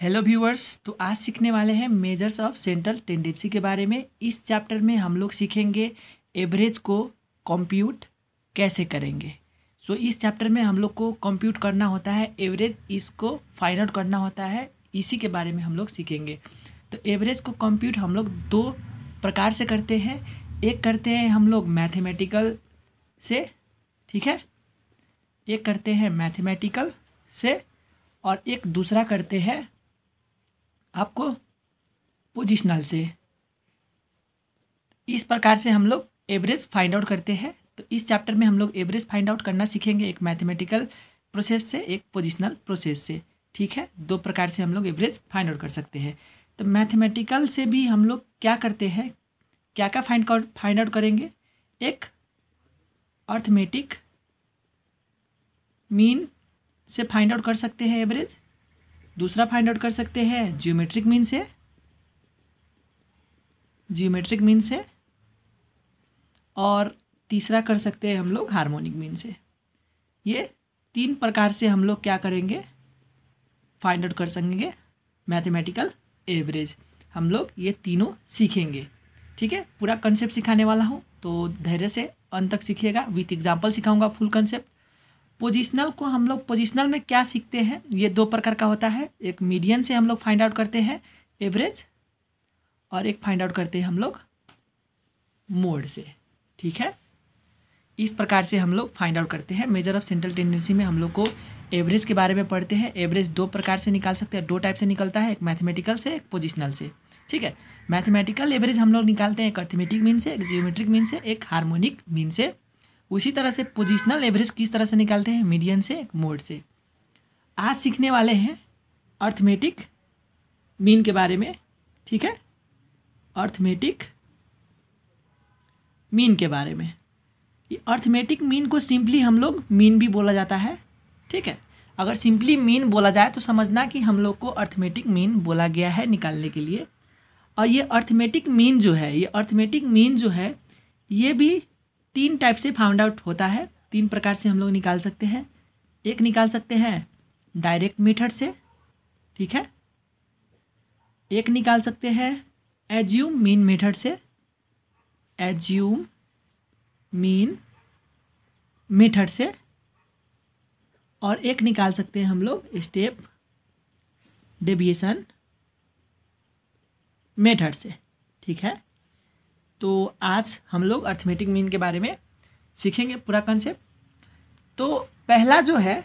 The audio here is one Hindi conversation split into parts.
हेलो व्यूअर्स तो आज सीखने वाले हैं मेजर्स ऑफ सेंट्रल टेंडेंसी के बारे में इस चैप्टर में हम लोग सीखेंगे एवरेज को कंप्यूट कैसे करेंगे सो so, इस चैप्टर में हम लोग को कंप्यूट करना होता है एवरेज इसको फाइंड आउट करना होता है इसी के बारे में हम लोग सीखेंगे तो एवरेज को कंप्यूट हम लोग दो प्रकार से करते हैं एक करते हैं हम लोग मैथमेटिकल से ठीक है एक करते हैं मैथमेटिकल से और एक दूसरा करते हैं आपको पोजिशनल से इस प्रकार से हम लोग एवरेज फाइंड आउट करते हैं तो इस चैप्टर में हम लोग एवरेज फाइंड आउट करना सीखेंगे एक मैथमेटिकल प्रोसेस से एक पोजिशनल प्रोसेस से ठीक है दो प्रकार से हम लोग एवरेज फाइंड आउट कर सकते हैं तो मैथमेटिकल से भी हम लोग क्या करते हैं क्या क्या फाइंड फाइंड आउट करेंगे एक अर्थमेटिक मीन से फाइंड आउट कर सकते हैं एवरेज दूसरा फाइंड आउट कर सकते हैं जियोमेट्रिक मीन से जियोमेट्रिक मीन से और तीसरा कर सकते हैं हम लोग हार्मोनिक मीन से ये तीन प्रकार से हम लोग क्या करेंगे फाइंड आउट कर सकेंगे मैथमेटिकल एवरेज हम लोग ये तीनों सीखेंगे ठीक है पूरा कंसेप्ट सिखाने वाला हूँ तो धैर्य से अंत तक सीखिएगा विथ एग्जाम्पल सिखाऊंगा फुल कंसेप्ट पोजिशनल को हम लोग पोजिशनल में क्या सीखते हैं ये दो प्रकार का होता है एक मीडियन से हम लोग फाइंड आउट करते हैं एवरेज और एक फाइंड आउट करते हैं हम लोग मोड से ठीक है इस प्रकार से हम लोग फाइंड आउट करते हैं मेजर ऑफ सेंट्रल टेंडेंसी में हम लोग को एवरेज के बारे में पढ़ते हैं एवरेज दो प्रकार से निकाल सकते हैं दो टाइप से निकलता है एक मैथमेटिकल से एक पोजिशनल से ठीक है मैथमेटिकल एवरेज हम लोग निकालते हैं एक अर्थमेटिक मीन से एक जियोमेट्रिक मीन से एक हार्मोनिक मीन से उसी तरह से पोजिशनल एवरेज किस तरह से निकालते हैं मीडियन से मोड से आज सीखने वाले हैं अर्थमेटिक मीन के बारे में ठीक है अर्थमेटिक मीन के बारे में ये अर्थमेटिक मीन को सिंपली हम लोग मीन भी बोला जाता है ठीक है अगर सिंपली मीन बोला जाए तो समझना कि हम लोग को अर्थमेटिक मीन बोला गया है निकालने के लिए और ये अर्थमेटिक मीन जो है ये अर्थमेटिक मीन जो है ये भी तीन टाइप से फाउंड आउट होता है तीन प्रकार से हम लोग निकाल सकते हैं एक निकाल सकते हैं डायरेक्ट मेथड से ठीक है एक निकाल सकते हैं एज्यूम मीन मेथड से एज्यूम मीन मेथड से और एक निकाल सकते हैं हम लोग स्टेप डेविएशन मेथड से ठीक है तो आज हम लोग अर्थमेटिक मीन के बारे में सीखेंगे पूरा कंसेप्ट तो पहला जो है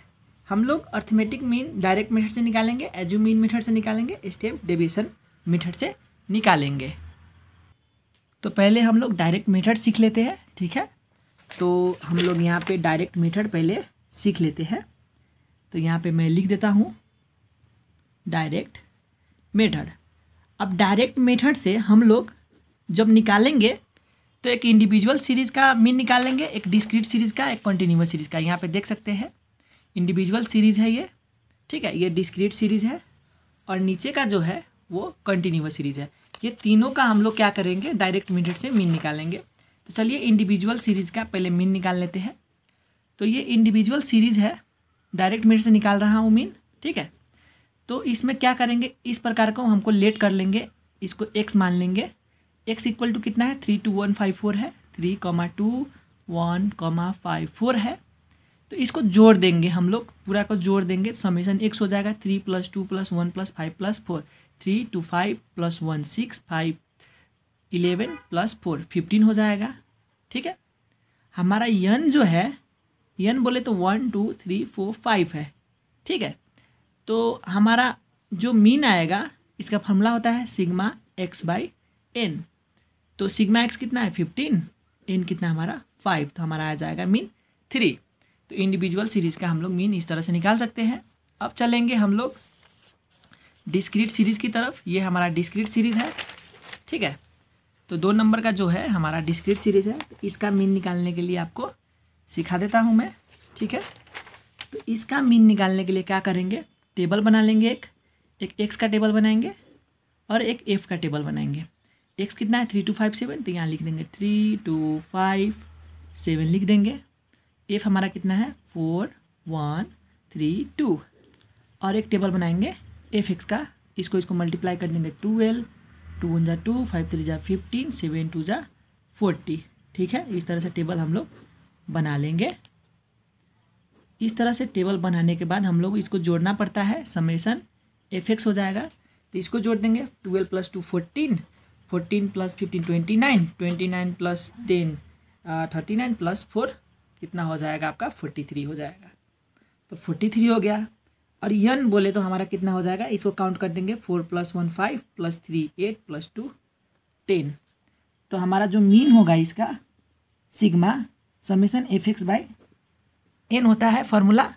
हम लोग अर्थमेटिक मीन डायरेक्ट मेथड से निकालेंगे एजू मीन मेथड से निकालेंगे स्टेप डेविएशन मेथड से निकालेंगे तो पहले हम लोग डायरेक्ट मेथड सीख लेते हैं ठीक है तो हम लोग यहाँ पे डायरेक्ट मेथड पहले सीख लेते हैं तो यहाँ पे मैं लिख देता हूँ डायरेक्ट मेथड अब डायरेक्ट मेथड से हम लोग जब निकालेंगे तो एक इंडिविजुअल सीरीज़ का मीन निकाल लेंगे एक डिस्क्रीट सीरीज़ का एक कंटिन्यूस सीरीज़ का यहाँ पे देख सकते हैं इंडिविजुअल सीरीज़ है ये ठीक है ये डिस्क्रीट सीरीज़ है और नीचे का जो है वो कंटिन्यूस सीरीज़ है ये तीनों का हम लोग क्या करेंगे डायरेक्ट मीडिएट से मीन निकालेंगे तो चलिए इंडिविजुअल सीरीज़ का पहले मीन निकाल लेते हैं तो ये इंडिविजुअल सीरीज़ है डायरेक्ट मीडिएट से निकाल रहा हूँ मीन ठीक है तो इसमें क्या करेंगे इस प्रकार को हमको लेट कर लेंगे इसको एक्स मान लेंगे एक्स इक्वल टू कितना है three two one five four है three comma two one comma five four है तो इसको जोड़ देंगे हम लोग पूरा को जोड़ देंगे समेसन एक्स हो जाएगा three plus two plus one plus five plus four three two five plus one six five eleven plus four fifteen हो जाएगा ठीक है हमारा यन जो है यन बोले तो one two three four five है ठीक है तो हमारा जो मीन आएगा इसका फॉर्मूला होता है सिग्मा एक्स बाई एन तो सिग्मा एक्स कितना है फिफ्टीन एन कितना हमारा फाइव तो हमारा आ जाएगा मीन थ्री तो इंडिविजुअल सीरीज़ का हम लोग मीन इस तरह से निकाल सकते हैं अब चलेंगे हम लोग डिस्क्रीट सीरीज़ की तरफ ये हमारा डिस्क्रीट सीरीज़ है ठीक है तो दो नंबर का जो है हमारा डिस्क्रीट सीरीज़ है तो इसका मीन निकालने के लिए आपको सिखा देता हूँ मैं ठीक है तो इसका मीन निकालने के लिए क्या करेंगे टेबल बना लेंगे एक एक एक्स का टेबल बनाएंगे और एक एफ का टेबल बनाएंगे एक्स कितना है थ्री टू फाइव सेवन तो यहाँ लिख देंगे थ्री टू फाइव सेवन लिख देंगे एफ हमारा कितना है फोर वन थ्री टू और एक टेबल बनाएंगे एफ एक्स का इसको इसको मल्टीप्लाई कर देंगे ट्वेल्व टू वन ज़ा टू फाइव थ्री ज़ा फिफ्टीन सेवन टू ज़ा फोर्टी ठीक है इस तरह से टेबल हम लोग बना लेंगे इस तरह से टेबल बनाने के बाद हम लोग इसको जोड़ना पड़ता है समेसन एफ एक्स हो जाएगा तो इसको जोड़ देंगे twelve plus two fourteen fourteen plus fifteen twenty nine twenty nine plus ten thirty nine plus four कितना हो जाएगा आपका फोर्टी थ्री हो जाएगा तो फोर्टी थ्री हो गया और यन बोले तो हमारा कितना हो जाएगा इसको काउंट कर देंगे four plus one five plus three eight plus two ten तो हमारा जो मीन होगा इसका sigma summation f x by n होता है फॉर्मूला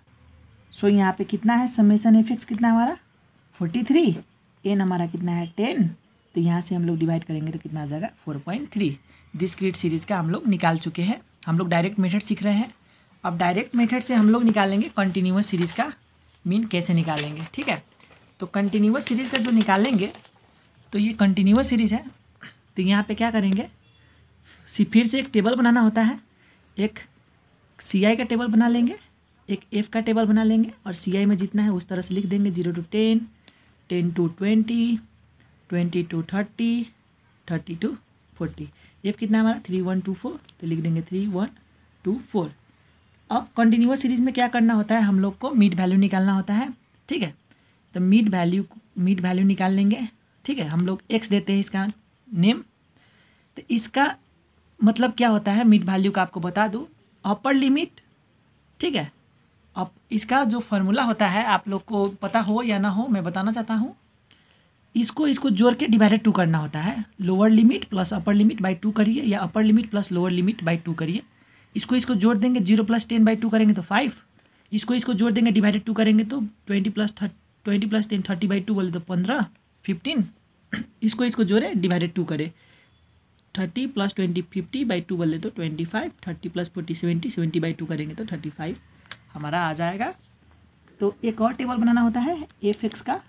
सो यहाँ पे कितना है समेसन एफ एक्स कितना हमारा फोर्टी थ्री एन हमारा कितना है टेन तो यहाँ से हम लोग डिवाइड करेंगे तो कितना आ जाएगा four point three discrete series का हम लोग निकाल चुके हैं हम लोग डायरेक्ट मेथड सीख रहे हैं अब डायरेक्ट मेथड से हम लोग निकालेंगे कंटिन्यूस सीरीज़ का मीन कैसे निकालेंगे ठीक है तो कंटिन्यूस सीरीज़ का जो निकालेंगे तो ये कंटिन्यूस सीरीज़ है तो यहाँ पर क्या करेंगे फिर से एक टेबल बनाना होता है एक सी आई का टेबल बना लेंगे एक एफ़ का टेबल बना लेंगे और सी आई में जितना है उस तरह से लिख देंगे zero to ten ten to twenty twenty to thirty thirty to forty f कितना हमारा थ्री वन टू फोर तो लिख देंगे थ्री वन टू फोर अब कंटिन्यूस सीरीज में क्या करना होता है हम लोग को मिड वैल्यू निकालना होता है ठीक है तो मिड वैल्यू मिड वैल्यू निकाल लेंगे ठीक है हम लोग एक्स देते हैं इसका नेम तो इसका मतलब क्या होता है मिड वैल्यू का आपको बता दूँ अपर लिमिट ठीक है अब इसका जो फॉर्मूला होता है आप लोग को पता हो या ना हो मैं बताना चाहता हूँ इसको इसको जोड़ के डिवाइडेड टू करना होता है lower limit plus upper limit by two करिए या upper limit plus lower limit by two करिए इसको इसको जोड़ देंगे zero plus ten by two करेंगे तो फाइव इसको इसको जोड़ देंगे डिवाइडेड टू करेंगे तो twenty plus twenty plus ten thirty by two बोले तो पंद्रह फिफ्टीन इसको इसको जोड़े डिवाइडेड टू करे thirty plus twenty fifty by two बोले तो twenty five thirty plus forty seventy seventy by two करेंगे तो थर्टी फाइव हमारा आ जाएगा तो एक और टेबल बनाना होता है एफ एक्स का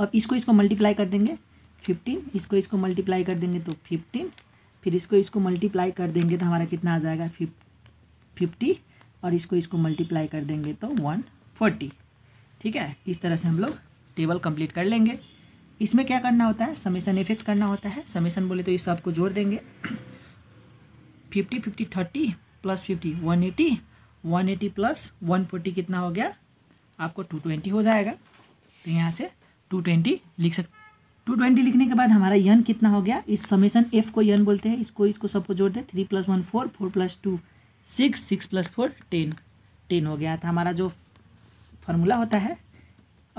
अब इसको इसको मल्टीप्लाई कर देंगे फिफ्टीन इसको इसको मल्टीप्लाई कर देंगे तो फिफ्टीन फिर इसको इसको मल्टीप्लाई कर देंगे तो हमारा कितना आ जाएगा फिफ्टी और इसको इसको मल्टीप्लाई कर देंगे तो वन फोर्टी ठीक है इस तरह से हम लोग टेबल कंप्लीट कर लेंगे इसमें क्या करना होता है समेसन इफेक्ट करना होता है समेसन बोले तो इस सबको जोड़ देंगे fifty fifty thirty plus fifty one eighty one eighty plus one forty कितना हो गया आपको टू ट्वेंटी हो जाएगा तो यहाँ से टू ट्वेंटी लिख सकते टू ट्वेंटी लिखने के बाद हमारा यन कितना हो गया इस समेसन एफ को यन बोलते हैं इसको इसको सबको जोड़ दे three plus one four four plus two six six plus four ten ten हो गया तो हमारा जो फार्मूला होता है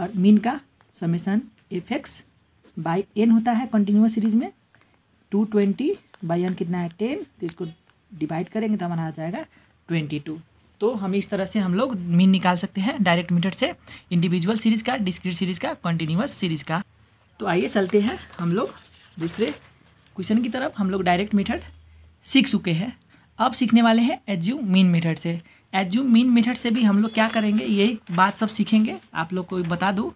और मीन का summation f x by n होता है कंटिन्यूस सीरीज में टू ट्वेंटी बाई एन कितना है टेन तो इसको डिवाइड करेंगे तो हमारा आ जाएगा ट्वेंटी टू तो हम इस तरह से हम लोग मीन निकाल सकते हैं डायरेक्ट मीटर से इंडिविजुअल सीरीज़ का डिस्क्रीट सीरीज़ का कंटिन्यूस सीरीज़ का तो आइए चलते हैं हम लोग दूसरे क्वेश्चन की तरफ हम लोग डायरेक्ट मेथड सीख चुके हैं अब सीखने वाले हैं एज्यूम मीन मेथड से एज्यूम मीन मेथड से भी हम लोग क्या करेंगे यही बात सब सीखेंगे आप लोग को बता दूँ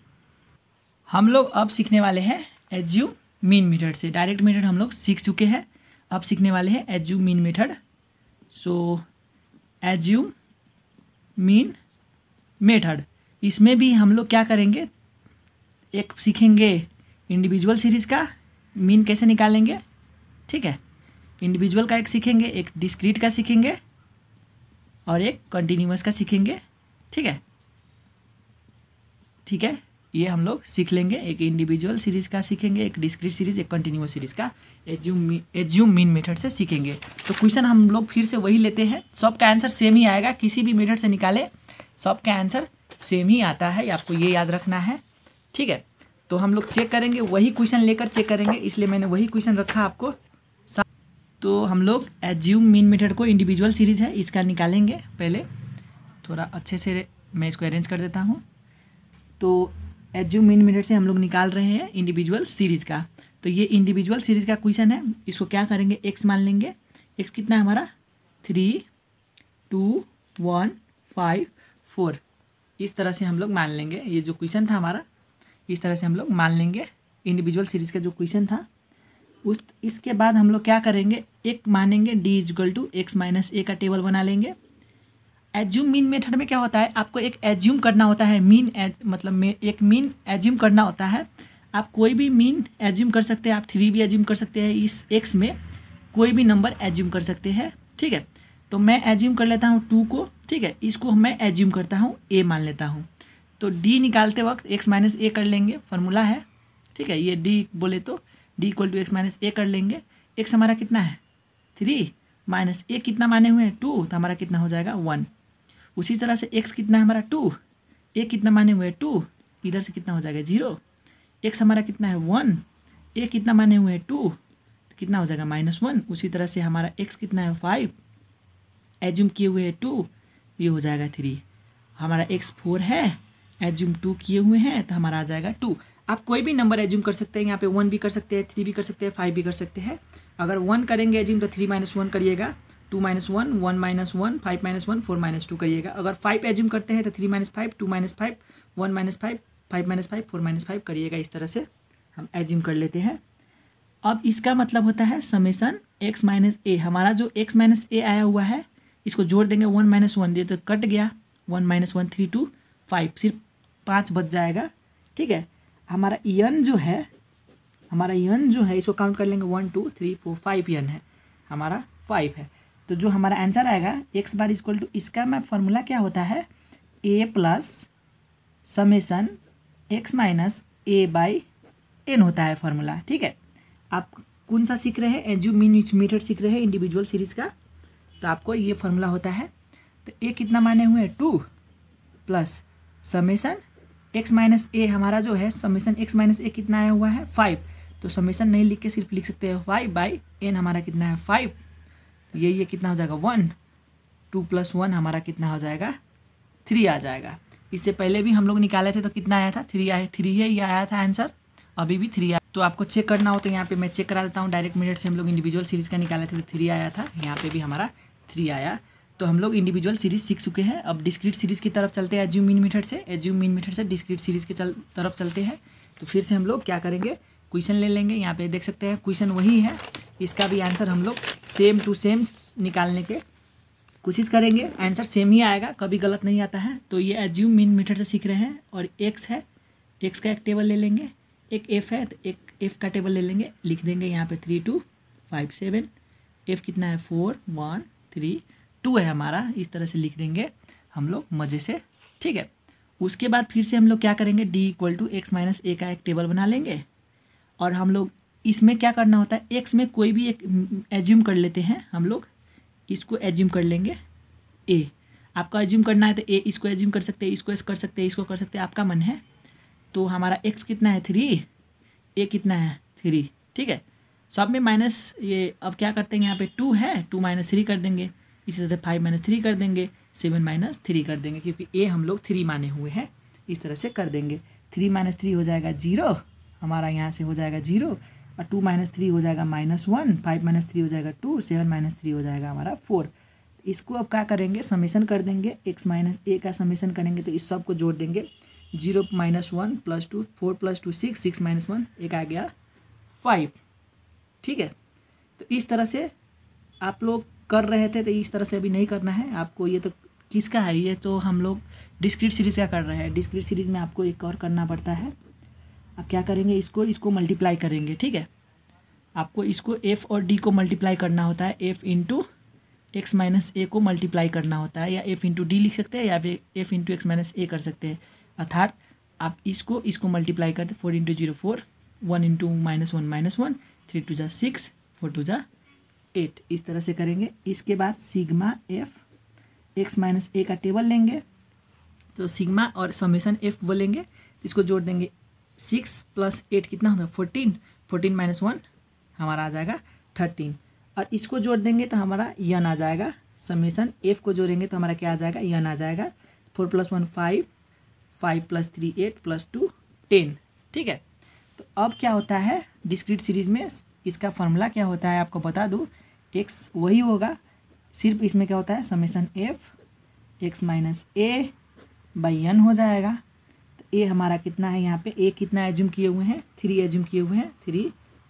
हम लोग अब सीखने वाले हैं एज्यूम मीन मेथड से डायरेक्ट मेथड हम लोग सीख चुके हैं अब सीखने वाले हैं assume mean method so assume mean method इसमें भी हम लोग क्या करेंगे एक सीखेंगे इंडिविजुअल सीरीज़ का मीन कैसे निकालेंगे ठीक है इंडिविजुअल का एक सीखेंगे एक डिस्क्रीट का सीखेंगे और एक कंटिन्यूस का सीखेंगे ठीक है ठीक है ये हम लोग सीख लेंगे एक इंडिविजुअल सीरीज़ का सीखेंगे एक डिस्क्रीट सीरीज़ एक कंटिन्यूस सीरीज़ का एज्यूम एज्यूम मीन मेथड से सीखेंगे तो क्वेश्चन हम लोग फिर से वही लेते हैं सब का आंसर सेम ही आएगा किसी भी मेथड से निकाले सब का आंसर सेम ही आता है आपको ये याद रखना है ठीक है तो हम लोग चेक करेंगे वही क्वेश्चन लेकर चेक करेंगे इसलिए मैंने वही क्वेश्चन रखा आपको तो हम लोग एज्यूम मीन मेथड को इंडिविजुअल सीरीज़ है इसका निकालेंगे पहले थोड़ा अच्छे से मैं इसको अरेंज कर देता हूँ तो एज्यूम मिन मिनट से हम लोग निकाल रहे हैं इंडिविजुअल सीरीज़ का तो ये इंडिविजुअल सीरीज़ का क्वेश्चन है इसको क्या करेंगे एक्स मान लेंगे एक्स कितना है हमारा three two one five four इस तरह से हम लोग मान लेंगे ये जो क्वेश्चन था हमारा इस तरह से हम लोग मान लेंगे इंडिविजुअल सीरीज़ का जो क्वेश्चन था उस इसके बाद हम लोग क्या करेंगे एक मानेंगे d equal to x minus a का टेबल बना लेंगे एज्यूम मीन मेथड में क्या होता है आपको एक एज्यूम करना होता है मीन मतलब एक मीन एज्यूम करना होता है आप कोई भी मीन एज्यूम कर सकते हैं आप थ्री भी एज्यूम कर सकते हैं इस एक्स में कोई भी नंबर एज्यूम कर सकते हैं ठीक है तो मैं एज्यूम कर लेता हूँ टू को ठीक है इसको मैं एज्यूम करता हूँ ए मान लेता हूँ तो डी निकालते वक्त एक्स माइनस ए कर लेंगे फॉर्मूला है ठीक है ये डी बोले तो d equal to x minus a कर लेंगे एक्स हमारा कितना है थ्री माइनस ए कितना माने हुए हैं टू तो हमारा कितना हो जाएगा वन उसी तरह से एक्स कितना हमारा टू ए कितना माने हुए टू इधर से कितना हो जाएगा जीरो एक्स हमारा कितना है वन ए कितना माने हुए हैं टू तो कितना हो जाएगा माइनस वन उसी तरह से हमारा एक्स कितना है फाइव एज्यूम किए हुए है टू ये हो जाएगा थ्री हमारा एक्स फोर है एज्यूम टू किए हुए हैं तो हमारा आ जाएगा टू आप कोई भी नंबर एज्यूम कर सकते हैं यहाँ पे वन भी कर सकते हैं थ्री भी कर सकते हैं फाइव भी कर सकते हैं अगर वन करेंगे एज्यूम तो थ्री माइनस वन करिएगा two minus one one minus one five minus one four minus two करिएगा अगर फाइव एज्यूम करते हैं तो three minus five two minus five one minus five five minus five four minus five करिएगा इस तरह से हम एज्यूम कर लेते हैं अब इसका मतलब होता है समेसन एक्स माइनस ए हमारा जो एक्स माइनस ए आया हुआ है इसको जोड़ देंगे वन माइनस वन दे तो कट गया one minus one three two five सिर्फ पाँच बच जाएगा ठीक है हमारा यन जो है हमारा यन जो है इसको काउंट कर लेंगे one two three four five n है हमारा फाइव है तो जो हमारा आंसर आएगा एक्स बार इज्कवल टू इसका मैं फॉर्मूला क्या होता है a plus summation x minus a by n होता है फॉर्मूला ठीक है आप कौन सा सीख रहे हैं एजू मीन मीटर सीख रहे हैं इंडिविजुअल सीरीज का तो आपको ये फॉर्मूला होता है तो ए कितना माने हुए हैं two plus summation x minus a हमारा जो है समेसन एक्स माइनस ए कितना आया हुआ है फाइव तो समेसन नहीं लिख के सिर्फ लिख सकते हैं फाइव बाई एन हमारा कितना है फाइव ये ये कितना हो जाएगा वन टू प्लस वन हमारा कितना हो जाएगा थ्री आ जाएगा इससे पहले भी हम लोग निकाले थे तो कितना आया था थ्री आया थ्री है ये आया था आंसर अभी भी थ्री आया तो आपको चेक करना हो तो यहाँ पे मैं चेक करा देता हूँ डायरेक्ट मिनट से हम लोग इंडिविजुअल सीरीज़ का निकाले थे तो थ्री आया था यहाँ पे भी हमारा थ्री आया तो हम लोग इंडिविजुअल सीरीज सीख चुके हैं अब डिस्क्रीट सीरीज़ की तरफ चलते हैं एज्यूम मीन से एज्यूम मीन से डिस्क्रीट सीरीज़ की तरफ चलते हैं तो फिर से हम लोग क्या करेंगे क्वेश्चन ले लेंगे यहाँ पे देख सकते हैं क्वेश्चन वही है इसका भी आंसर हम लोग सेम टू सेम निकालने के कोशिश करेंगे आंसर सेम ही आएगा कभी गलत नहीं आता है तो ये एज्यूम मीन मीटर से सीख रहे हैं और एक्स है एक्स का एक टेबल ले लेंगे एक एफ़ है तो एक एफ़ का टेबल ले लेंगे लिख देंगे यहाँ पे three two five seven f कितना है फोर वन थ्री टू है हमारा इस तरह से लिख देंगे हम लोग मज़े से ठीक है उसके बाद फिर से हम लोग क्या करेंगे d equal to x minus a का एक टेबल बना लेंगे और हम लोग इसमें क्या करना होता है एक्स में कोई भी एक एज्यूम कर लेते हैं हम लोग इसको एज्यूम कर लेंगे ए आपका एज्यूम करना है तो ए इसको एज्यूम कर सकते हैं इसको कर सकते हैं इसको कर सकते हैं आपका मन है तो हमारा एक्स कितना है थ्री ए कितना है थ्री ठीक है सब में माइनस ये अब क्या करते हैं यहाँ पे टू है टू माइनस थ्री कर देंगे इसी तरह फाइव माइनस थ्री कर देंगे सेवन माइनस थ्री कर देंगे क्योंकि ए हम लोग थ्री माने हुए हैं इस तरह से कर देंगे थ्री माइनस थ्री हो जाएगा जीरो हमारा यहाँ से हो जाएगा जीरो और टू माइनस थ्री हो जाएगा minus one five minus three हो जाएगा टू सेवन माइनस थ्री हो जाएगा हमारा फोर इसको अब क्या करेंगे समेसन कर देंगे एक्स माइनस ए का समेसन करेंगे तो इस सब को जोड़ देंगे zero minus one plus two four plus two six six minus one एक आ गया फाइव ठीक है तो इस तरह से आप लोग कर रहे थे तो इस तरह से अभी नहीं करना है आपको ये तो किसका है ये तो हम लोग डिस्क्रीट सीरीज़ का कर रहे हैं डिस्क्रीट सीरीज़ में आपको एक और करना पड़ता है अब क्या करेंगे इसको इसको मल्टीप्लाई करेंगे ठीक है आपको इसको एफ़ और डी को मल्टीप्लाई करना होता है f into x minus a को मल्टीप्लाई करना होता है या एफ़ इंटू डी लिख सकते हैं या फिर f into x minus a कर सकते हैं अर्थात आप इसको इसको मल्टीप्लाई करते four into zero four one into minus one minus one three two जा सिक्स फोर टू जा एट इस तरह से करेंगे इसके बाद sigma f x minus a का टेबल लेंगे तो सिग्मा और समेसन एफ बोलेंगे इसको जोड़ देंगे सिक्स प्लस एट कितना होता है फोर्टीन फोर्टीन माइनस वन हमारा आ जाएगा थर्टीन और इसको जोड़ देंगे तो हमारा यन आ जाएगा समेसन एफ को जोड़ेंगे तो हमारा क्या आ जाएगा यन आ जाएगा four plus one five five plus three eight plus two ten ठीक है तो अब क्या होता है डिस्क्रीट सीरीज में इसका फॉर्मूला क्या होता है आपको बता दूँ एक्स वही होगा सिर्फ इसमें क्या होता है summation f x minus a by n हो जाएगा ए हमारा कितना है यहाँ पे ए कितना एज्यूम किए हुए हैं थ्री एज्यूम किए हुए हैं three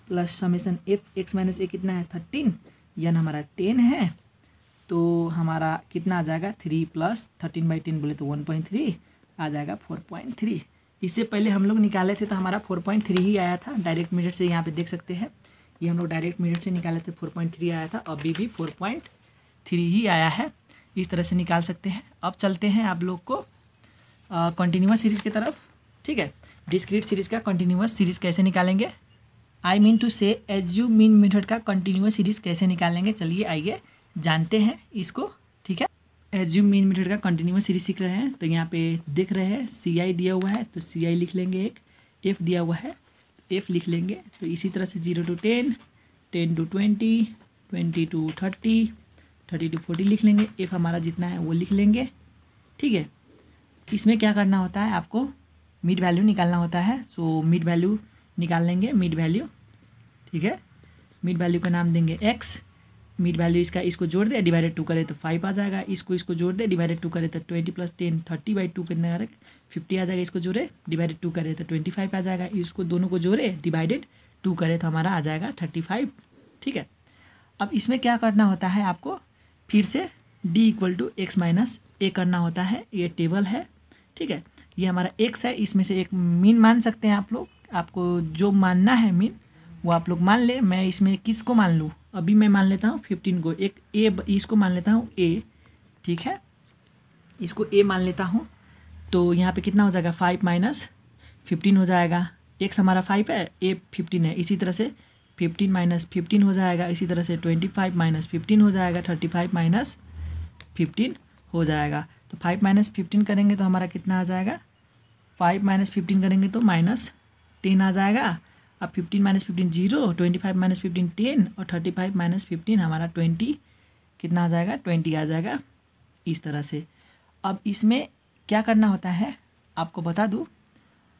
plus summation f x minus a कितना है थर्टीन यन हमारा टेन है तो हमारा कितना आ जाएगा three plus thirteen by ten बोले तो वन पॉइंट थ्री आ जाएगा फोर पॉइंट थ्री इससे पहले हम लोग निकाले थे तो हमारा फोर पॉइंट थ्री ही आया था डायरेक्ट मीटर से यहाँ पे देख सकते हैं ये हम लोग डायरेक्ट मीटर से निकाले थे फोर पॉइंट थ्री आया था अभी भी फोर पॉइंट थ्री ही आया है इस तरह से निकाल सकते हैं अब चलते हैं आप लोग को कंटिन्यूस सीरीज़ की तरफ ठीक है डिस्क्रीट सीरीज़ का कंटिन्यूस सीरीज़ कैसे निकालेंगे आई मीन टू से एज यू मीन मेथड का कंटिन्यूस सीरीज़ कैसे निकालेंगे चलिए आइए जानते हैं इसको ठीक है एज यू मीन मेथड का कंटिन्यूस सीरीज सीख रहे हैं तो यहाँ पे देख रहे हैं सी आई दिया हुआ है तो सी आई लिख लेंगे एक एफ दिया हुआ है एफ लिख लेंगे तो इसी तरह से zero to ten ten to twenty twenty to thirty thirty to forty लिख लेंगे एफ हमारा जितना है वो लिख लेंगे ठीक है इसमें क्या करना होता है आपको मिड वैल्यू निकालना होता है सो मिड वैल्यू निकाल लेंगे मिड वैल्यू ठीक है मिड वैल्यू का नाम देंगे एक्स मिड वैल्यू इसका इसको जोड़ दे डिवाइडेड टू करे तो फाइव आ जाएगा इसको इसको जोड़ दे डिवाइडेड टू करे तो twenty plus ten thirty by two कितना का फिफ्टी आ जाएगा इसको जोड़े डिवाइडेड टू करे तो ट्वेंटी फाइव आ जाएगा इसको दोनों को जोड़े डिवाइडेड टू करे तो हमारा आ जाएगा थर्टी फाइव ठीक है अब इसमें क्या करना होता है आपको फिर से d equal to x minus a करना होता है ये टेबल है ठीक है ये हमारा एक्स है इसमें से एक मीन मान सकते हैं आप लोग आपको जो मानना है मीन वो आप लोग मान ले मैं इसमें किस को मान लूँ अभी मैं मान लेता हूँ फिफ्टीन को एक ए इसको मान लेता हूँ ए ठीक है इसको ए मान लेता हूँ तो यहाँ पे कितना हो जाएगा फाइव माइनस फिफ्टीन हो जाएगा एक्स हमारा फाइव है ए फिफ्टीन है इसी तरह से फिफ्टीन माइनस फिफ्टीन हो जाएगा इसी तरह से ट्वेंटी फाइव माइनस फिफ्टीन हो जाएगा थर्टी फाइव माइनस फिफ्टीन हो जाएगा तो फाइव माइनस फिफ्टीन करेंगे तो हमारा कितना आ जाएगा फाइव माइनस फिफ्टीन करेंगे तो माइनस टेन आ जाएगा अब fifteen minus fifteen zero twenty five minus fifteen ten और थर्टी फाइव माइनस फिफ्टीन हमारा ट्वेंटी कितना आ जाएगा ट्वेंटी आ जाएगा इस तरह से अब इसमें क्या करना होता है आपको बता दूँ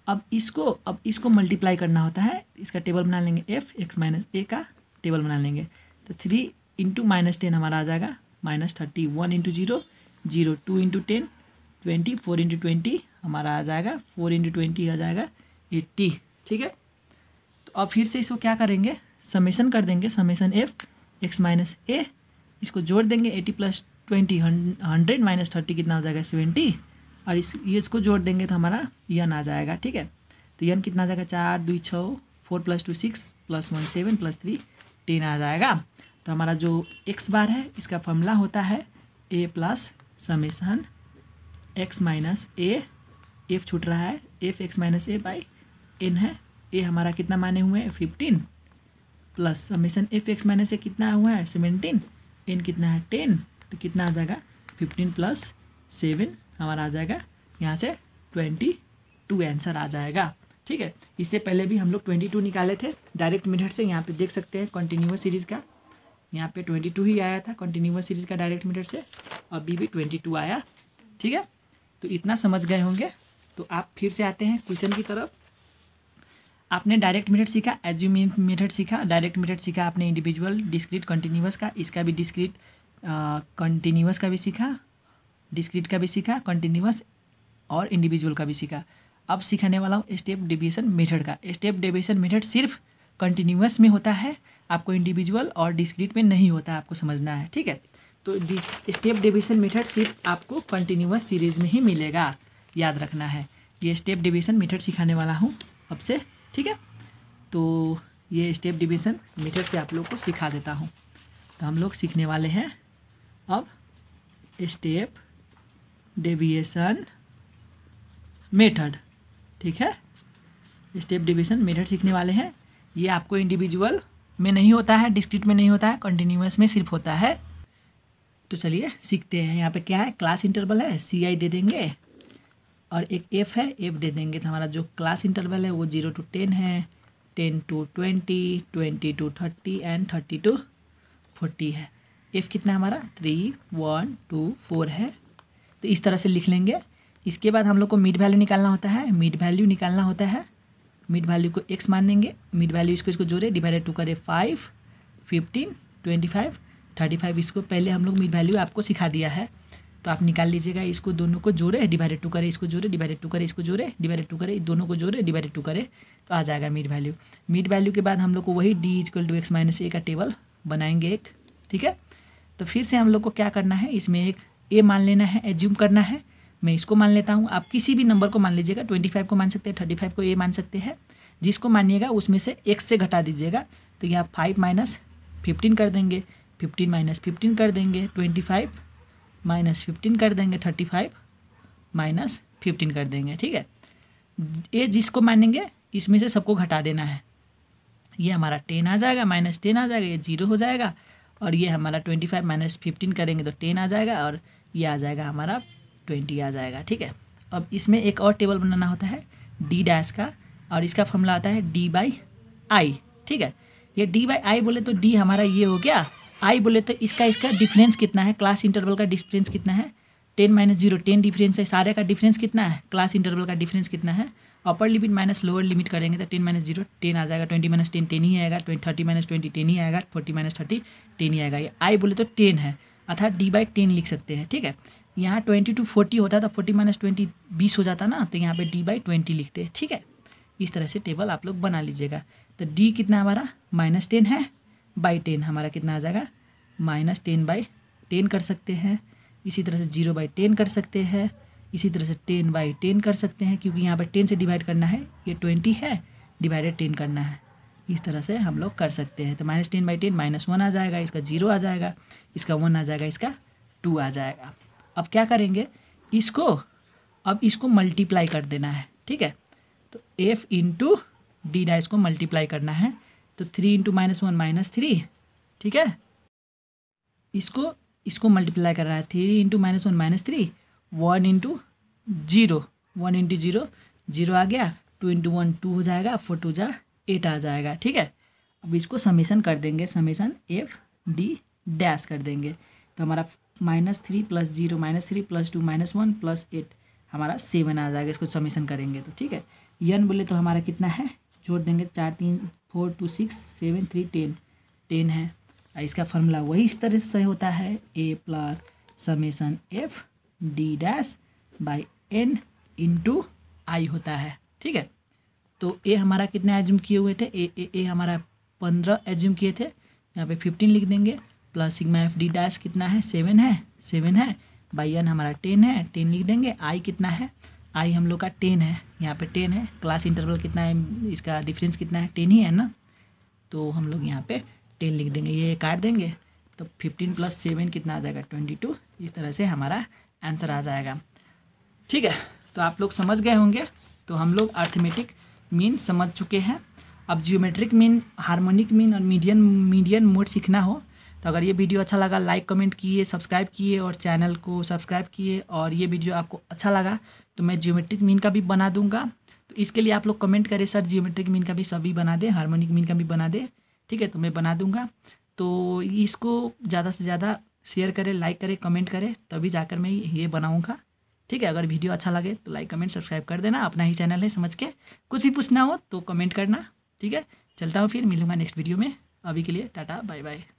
अब इसको अब इसको मल्टीप्लाई करना होता है इसका टेबल बना लेंगे एफ एक्स माइनस ए का टेबल बना लेंगे तो थ्री इंटू माइनस टेन हमारा आ जाएगा minus thirty one into zero zero two into ten twenty four into twenty हमारा आ जाएगा फोर इंटू ट्वेंटी आ जाएगा एट्टी ठीक है तो अब फिर से इसको क्या करेंगे समेसन कर देंगे summation f x minus a इसको जोड़ देंगे eighty plus twenty hundred minus thirty कितना हो जाएगा सेवेंटी और इस ये इसको जोड़ देंगे तो हमारा यन आ जाएगा ठीक है तो यन कितना आ जाएगा चार दुई छः four plus two six plus one seven plus three ten आ जाएगा तो हमारा जो एक्स बार है इसका फॉर्मूला होता है a plus summation x minus a f छूट रहा है f x minus a by n है ए हमारा कितना माने हुए हैं fifteen plus summation f x minus a कितना हुआ है सेवेंटीन एन कितना है टेन तो कितना आ जाएगा फिफ्टीन प्लस सेवन हमारा आ जाएगा यहाँ से ट्वेंटी टू आंसर आ जाएगा ठीक है इससे पहले भी हम लोग ट्वेंटी टू निकाले थे डायरेक्ट मेथड से यहाँ पे देख सकते हैं कंटिन्यूस सीरीज़ का यहाँ पे ट्वेंटी टू ही आया था कंटिन्यूस सीरीज का डायरेक्ट मीटर से अभी भी ट्वेंटी टू आया ठीक है तो इतना समझ गए होंगे तो आप फिर से आते हैं क्वेश्चन की तरफ आपने डायरेक्ट मेथड सीखा एज्यूम मेथड सीखा डायरेक्ट मेथड सीखा आपने इंडिविजुअल डिस्क्रीट कंटिन्यूस का इसका भी डिस्क्रीट कंटिन्यूस का भी सीखा डिस्क्रीट का भी सीखा कंटिन्यूस और इंडिविजुअल का भी सीखा अब सिखाने वाला हूँ स्टेप डिविएशन मेथड का स्टेप डिविएशन मेथड सिर्फ कंटिन्यूस में होता है आपको इंडिविजुअल और डिस्क्रीट में नहीं होता है आपको समझना है ठीक है तो जिस स्टेप डिविजन मेथड सिर्फ आपको कंटिन्यूस सीरीज में ही मिलेगा याद रखना है ये स्टेप डिविजन मेथड सिखाने वाला हूँ अब से ठीक है तो ये स्टेप डिविजन मेथड से आप लोग को सिखा देता हूँ तो हम लोग सीखने वाले हैं अब स्टेप डेविएशन मेथड ठीक है स्टेप डिविजन मेथड सीखने वाले हैं ये आपको इंडिविजुअल में नहीं होता है डिस्क्रीट में नहीं होता है कंटिन्यूस में सिर्फ होता है तो चलिए सीखते हैं यहाँ पे क्या है क्लास इंटरवल है सी आई दे देंगे और एक एफ है एफ दे देंगे तो हमारा जो क्लास इंटरवल है वो जीरो टू टेन है ten to twenty twenty to thirty and thirty to forty है एफ कितना हमारा थ्री वन टू फोर है तो इस तरह से लिख लेंगे इसके बाद हम लोग को मिड वैल्यू निकालना होता है मिड वैल्यू निकालना होता है मिड वैल्यू को एक्स मान देंगे मिड वैल्यू इसको इसको जोड़े डिवाइडेड टू करे five fifteen twenty five thirty five इसको पहले हम लोग मिड वैल्यू आपको सिखा दिया है तो आप निकाल लीजिएगा इसको दोनों को जोड़े डिवाइडेड टू करे इसको जोड़े डिवाइडेड टू करे इसको जोड़े डिवाइडेड टू करे दोनों को जोड़े डिवाइडेड टू करे तो आ जाएगा मिड वैल्यू मिड वैल्यू के बाद हम लोग को वही d equal to x minus a का टेबल बनाएंगे एक ठीक है तो फिर से हम लोग को क्या करना है इसमें एक ए मान लेना है एज्यूम करना है मैं इसको मान लेता हूँ आप किसी भी नंबर को मान लीजिएगा ट्वेंटी फाइव को मान सकते हैं थर्टी फाइव को ये मान सकते हैं जिसको मानिएगा उसमें से एक से घटा दीजिएगा तो यहाँ फाइव माइनस फिफ्टीन कर देंगे फिफ्टीन माइनस फिफ्टीन कर देंगे ट्वेंटी फाइव माइनस फिफ्टीन कर देंगे थर्टी फाइव माइनस फिफ्टीन कर देंगे ठीक है ये जिसको मानेंगे इसमें से सबको घटा देना है ये हमारा टेन आ जाएगा माइनस टेन आ जाएगा ये जीरो हो जाएगा और ये हमारा ट्वेंटी फाइव माइनस फिफ्टीन करेंगे तो टेन आ जाएगा और ये आ जाएगा हमारा ट्वेंटी आ जाएगा ठीक है अब इसमें एक और टेबल बनाना होता है डी डैश का और इसका फॉर्मूला आता है डी बाई आई ठीक है ये डी बाई आई बोले तो डी हमारा ये हो गया आई बोले तो इसका इसका डिफरेंस कितना है क्लास इंटरवल का डिफरेंस कितना है ten minus zero ten difference है सारे का डिफरेंस कितना है क्लास इंटरवल का डिफरेंस कितना है upper limit minus lower limit करेंगे तो टेन माइनस जीरो टेन आ जाएगा ट्वेंटी माइनस टेन टेन ही आएगा twenty thirty minus twenty ten ही आएगा फोर्टी माइनस थर्टी टेन ही आएगा ये आई बोले तो टेन है अर्थात डी बाई टेन लिख सकते हैं ठीक है यहाँ ट्वेंटी टू फोर्टी होता था फोर्टी माइनस ट्वेंटी बीस हो जाता ना तो यहाँ पे डी बाई ट्वेंटी लिखते हैं ठीक है इस तरह से टेबल आप लोग बना लीजिएगा तो डी कितना हमारा माइनस टेन है बाई टेन हमारा कितना आ जाएगा माइनस टेन बाई टेन कर सकते हैं इसी तरह से जीरो बाई टेन कर सकते हैं इसी तरह से टेन बाई टेन कर सकते हैं क्योंकि यहाँ पर टेन से डिवाइड करना है ये ट्वेंटी है डिवाइडेड टेन करना है इस तरह से हम लोग कर सकते हैं तो minus ten by ten minus one आ जाएगा इसका जीरो आ जाएगा इसका वन आ जाएगा इसका टू आ जाएगा अब क्या करेंगे इसको अब इसको मल्टीप्लाई कर देना है ठीक है तो एफ इंटू डी डाइस को मल्टीप्लाई करना है तो three into minus one minus three ठीक है इसको इसको मल्टीप्लाई करना है three into minus one minus three one into zero one into zero zero आ गया टू इंटू वन टू हो जाएगा फोर टू जा एट आ जाएगा ठीक है अब इसको समीशन कर देंगे समीशन एफ डी डैश कर देंगे तो हमारा minus three plus zero minus three plus two minus one plus eight हमारा सेवन आ जाएगा इसको समीशन करेंगे तो ठीक है यन बोले तो हमारा कितना है जोड़ देंगे चार तीन four two six seven three ten ten है इसका फॉर्मूला वही इस तरह से होता है a plus summation f d dash by n into i होता है ठीक है तो ए हमारा कितने एज्यूम किए हुए थे ए ए ए हमारा पंद्रह एज्यूम किए थे यहाँ पे फिफ्टीन लिख देंगे plus sigma f d dash कितना है सेवन है सेवन है बाई एन हमारा टेन है टेन लिख देंगे आई कितना है आई हम लोग का टेन है यहाँ पे टेन है क्लास इंटरवल कितना है इसका डिफरेंस कितना है टेन ही है ना तो हम लोग यहाँ पे टेन लिख देंगे ये काट देंगे तो फिफ्टीन प्लस सेवन कितना आ जाएगा ट्वेंटी टू इस तरह से हमारा आंसर आ जाएगा ठीक है तो आप लोग समझ गए होंगे तो हम लोग अर्थमेटिक मीन समझ चुके हैं अब जियोमेट्रिक मीन हारमोनिक मीन और मीडियन मीडियन मोड सीखना हो तो अगर ये वीडियो अच्छा लगा लाइक कमेंट किए सब्सक्राइब किए और चैनल को सब्सक्राइब किए और ये वीडियो आपको अच्छा लगा तो मैं जियोमेट्रिक मीन का भी बना दूंगा तो इसके लिए आप लोग कमेंट करें सर जियोमेट्रिक मीन का भी सभी बना दें हारमोनिक मीन का भी बना दें ठीक है तो मैं बना दूंगा तो इसको ज़्यादा से ज़्यादा शेयर करें लाइक करें कमेंट करें तभी जाकर मैं ये बनाऊँगा ठीक है अगर वीडियो अच्छा लगे तो लाइक कमेंट सब्सक्राइब कर देना अपना ही चैनल है समझ के कुछ भी पूछना हो तो कमेंट करना ठीक है चलता हूँ फिर मिलूँगा नेक्स्ट वीडियो में अभी के लिए टाटा बाय बाय